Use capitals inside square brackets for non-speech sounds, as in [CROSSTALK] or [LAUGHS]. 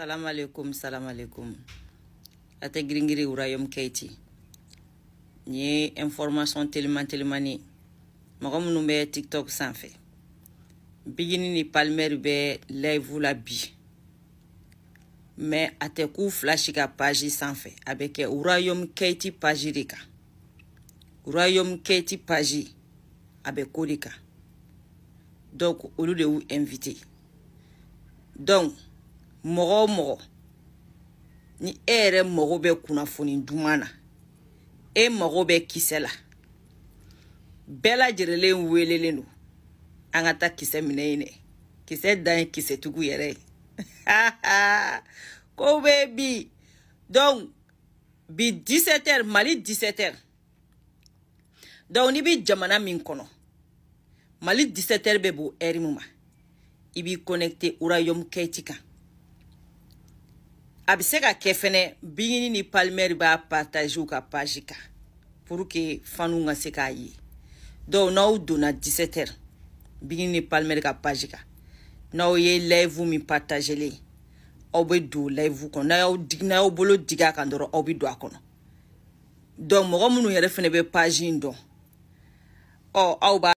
Salam alaikum salam alaikum a tɛ ou urayom keiti Nye ye information tellement ni. Mon compte numéro tiktok sans fait. bigini ni palmerbe bɛ live la bi Mais a kou flashika page sans fait. avec sanfɛ a urayom keiti page de kan urayom keiti paji de donc ou de vous inviter. donc mɔgɔ o mɔgɔ ni e yɛrɛ mago bɛ kunnafoni duman na e mago bɛ kisɛ la bɛɛ lajɛlenlen welelen don an ka taa kisɛ minɛ yen dɛ kisɛ dan ye kisɛtigiw yɛrɛ ye [LAUGHS] ko bɛ bi donc bi 17 heures mali 17 heures donc n'i bi jamana min kɔnɔ mali 17 heures bɛ b'o ɛri min ma i b'i connecté urayom kɛti kan a be se ka kɛ fɛnɛ bigini ni palimɛri b'a partagew ka paji kan pour que fanuw ka se k'a ye donc n'aw donna 17 heure bigini ni palimɛri ka paji kan n'aw ye layivu min partagelen aw be don layivu kɔnɔ n'a y'aw bolo digi a kan dɔrɔn aw be don a kɔnɔ donc mɔgɔ minnu yɛrɛ fɛnɛ bɛ paji n dɔn ɔ aw b'a